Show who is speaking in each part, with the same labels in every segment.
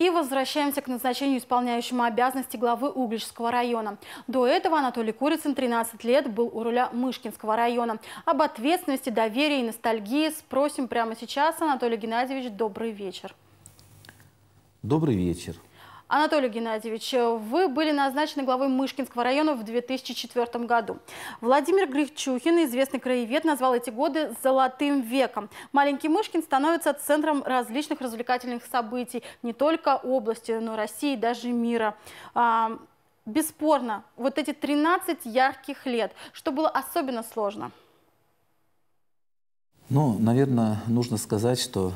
Speaker 1: И возвращаемся к назначению исполняющему обязанности главы Угличского района. До этого Анатолий Курицын 13 лет был у руля Мышкинского района. Об ответственности, доверии и ностальгии спросим прямо сейчас. Анатолий Геннадьевич, добрый вечер.
Speaker 2: Добрый вечер.
Speaker 1: Анатолий Геннадьевич, вы были назначены главой Мышкинского района в 2004 году. Владимир Григчухин, известный краевед, назвал эти годы «золотым веком». Маленький Мышкин становится центром различных развлекательных событий не только области, но и России, даже мира. А, бесспорно, вот эти 13 ярких лет, что было особенно сложно –
Speaker 2: ну, наверное, нужно сказать, что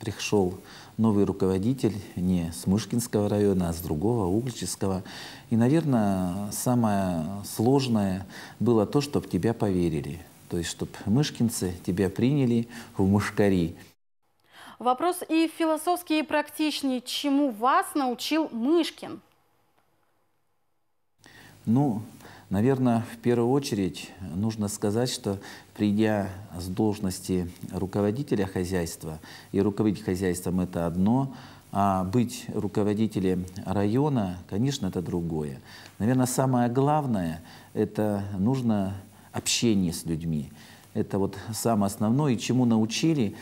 Speaker 2: пришел новый руководитель не с Мышкинского района, а с другого, Угличского. И, наверное, самое сложное было то, чтобы тебя поверили. То есть, чтобы мышкинцы тебя приняли в мышкари.
Speaker 1: Вопрос и философский, и практичный. Чему вас научил Мышкин?
Speaker 2: Ну, Наверное, в первую очередь нужно сказать, что придя с должности руководителя хозяйства, и руководить хозяйством это одно, а быть руководителем района, конечно, это другое. Наверное, самое главное – это нужно общение с людьми. Это вот самое основное, и чему научили.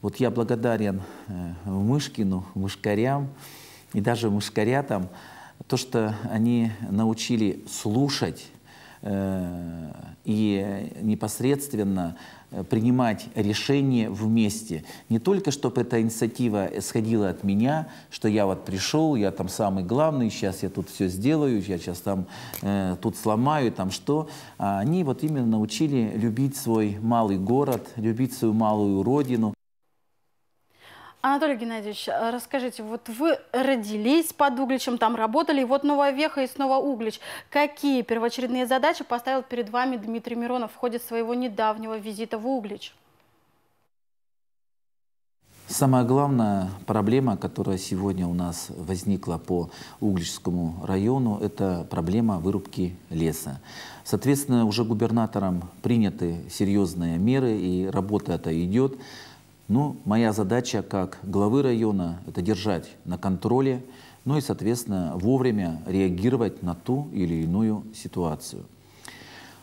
Speaker 2: Вот я благодарен э, Мышкину, мышкарям и даже мышкарятам, то, что они научили слушать э, и непосредственно э, принимать решения вместе. Не только, чтобы эта инициатива исходила от меня, что я вот пришел, я там самый главный, сейчас я тут все сделаю, я сейчас там э, тут сломаю, там что. А они вот именно научили любить свой малый город, любить свою малую родину.
Speaker 1: Анатолий Геннадьевич, э, расскажите, вот вы родились под Угличем, там работали, и вот новая веха и снова Углич. Какие первоочередные задачи поставил перед вами Дмитрий Миронов в ходе своего недавнего визита в Углич?
Speaker 2: Самая главная проблема, которая сегодня у нас возникла по Угличскому району, это проблема вырубки леса. Соответственно, уже губернатором приняты серьезные меры, и работа эта идет. Ну, моя задача как главы района – это держать на контроле, ну и, соответственно, вовремя реагировать на ту или иную ситуацию.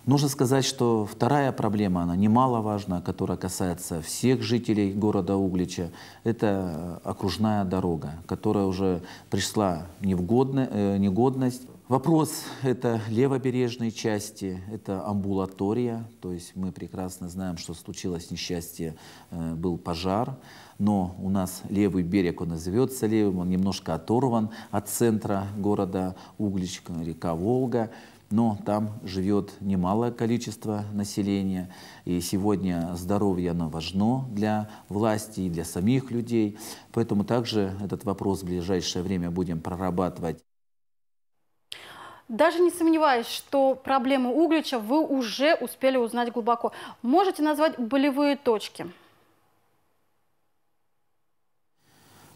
Speaker 2: Нужно сказать, что вторая проблема, она немаловажна, которая касается всех жителей города Углича, это э, окружная дорога, которая уже пришла не в годно, э, негодность. Вопрос – это левобережной части, это амбулатория, то есть мы прекрасно знаем, что случилось несчастье, э, был пожар, но у нас левый берег, он назовется левым, он немножко оторван от центра города Углич, река Волга, но там живет немалое количество населения, и сегодня здоровье оно важно для власти и для самих людей, поэтому также этот вопрос в ближайшее время будем прорабатывать.
Speaker 1: Даже не сомневаюсь, что проблемы Углича вы уже успели узнать глубоко. Можете назвать болевые точки?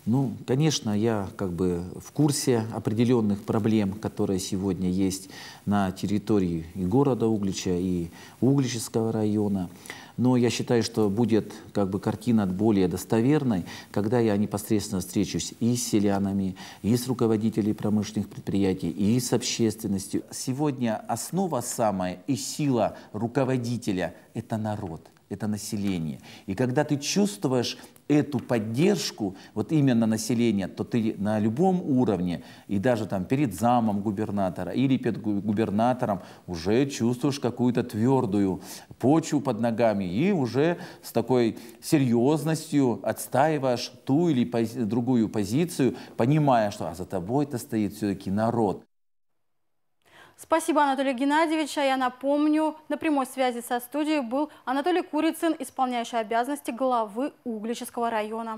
Speaker 2: Ну, конечно, я как бы в курсе определенных проблем, которые сегодня есть на территории и города Углича, и Угличского района. Но я считаю, что будет как бы картина более достоверной, когда я непосредственно встречусь и с селянами, и с руководителями промышленных предприятий, и с общественностью. Сегодня основа самая и сила руководителя – это народ – это население. И когда ты чувствуешь эту поддержку, вот именно население, то ты на любом уровне, и даже там перед замом губернатора или перед губернатором уже чувствуешь какую-то твердую почву под ногами и уже с такой серьезностью отстаиваешь ту или пози другую позицию, понимая, что а за тобой-то стоит все-таки народ.
Speaker 1: Спасибо, Анатолий Геннадьевич. А я напомню, на прямой связи со студией был Анатолий Курицын, исполняющий обязанности главы Углического района.